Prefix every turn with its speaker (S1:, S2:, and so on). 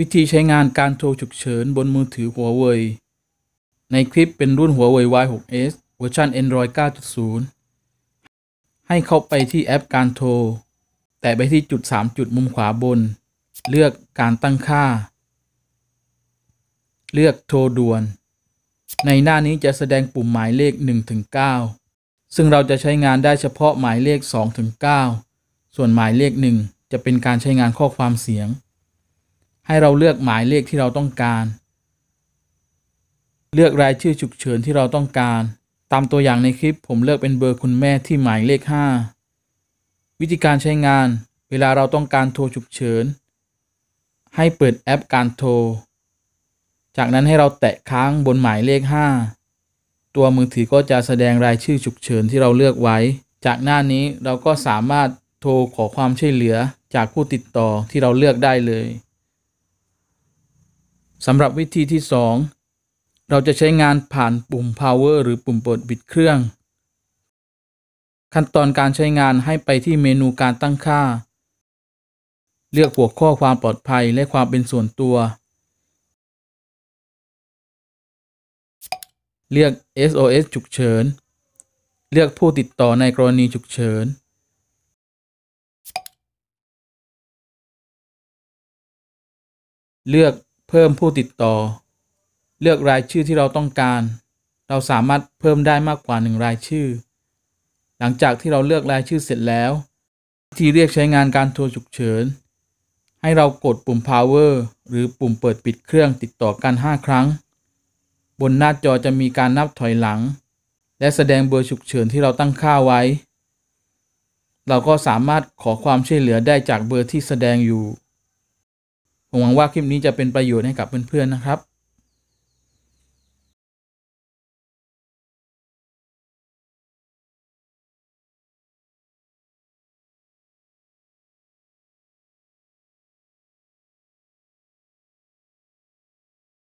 S1: วิธีใช้งานการโทรฉุกเฉินบนมือถือหัวเว่ยในคลิปเป็นรุ่นหัวเว่ย Y6s เวอร์ชัน Android 9.0 ให้เข้าไปที่แอปการโทร แต่ไปที่จุด 3 จุดมุมขวาบน เลือกการตั้งค่า เลือกโทรด่วน ในหน้านี้จะแสดงปุ่มหมายเลข 1-9 ซึ่งเราจะใช้งานได้เฉพาะหมายเลข 2-9 ส่วนหมายเลข 1 จะเป็นการใช้งานข้อความเสียงให้เราเลือกหมายเลขที่เราต้องการ เลือกรายชื่อฉุกเฉินที่เราต้องการ ตามตัวอย่างในคลิปผมเลือกเป็นเบอร์คุณแม่ที่หมายเลข 5 วิธีการใช้งานเวลาเราต้องการโทรฉุกเฉินให้เปิดแอปการโทรจากนั้นให้เราแตะค้างบนหมายเลข 5 ตัวมือถือก็จะแสดงรายชื่อฉุกเฉินที่เราเลือกไว้ จากหน้านี้เราก็สามารถโทรขอความช่วยเหลือจากผู้ติดต่อที่เราเลือกได้เลยสำหรับวิธีที่ 2 เราจะใช้งานผ่านปุ่ม power หรือปุ่มเปิดบิดเครื่องขั้นตอนการใช้งานให้ไปที่เมนูการตั้งค่า เลือกหัวข้อความปลอดภัยและความเป็นส่วนตัว เลือก SOS ฉุกเฉิน เลือกผู้ติดต่อในกรณีฉุกเฉิน เลือกเพิ่มผู้ติดต่อ เลือกรายชื่อที่เราต้องการ เราสามารถเพิ่มได้มากกว่า 1 รายชื่อ หลังจากที่เราเลือกรายชื่อเสร็จแล้ว ที่เรียกใช้งานการโทรฉุกเฉินให้เรากดปุ่ม power หรือปุ่มเปิดปิดเครื่องติดต่อกัน 5 ครั้ง บนหน้าจอจะมีการนับถอยหลัง และแสดงเบอร์ฉุกเฉินที่เราตั้งค่าไว้ เราก็สามารถขอความช่วยเหลือได้จากเบอร์ที่แสดงอยู่หวังว่า คลิป นี้จะเป็นประโยชน์ ให้ กับเพื่อนๆ นะ ครับ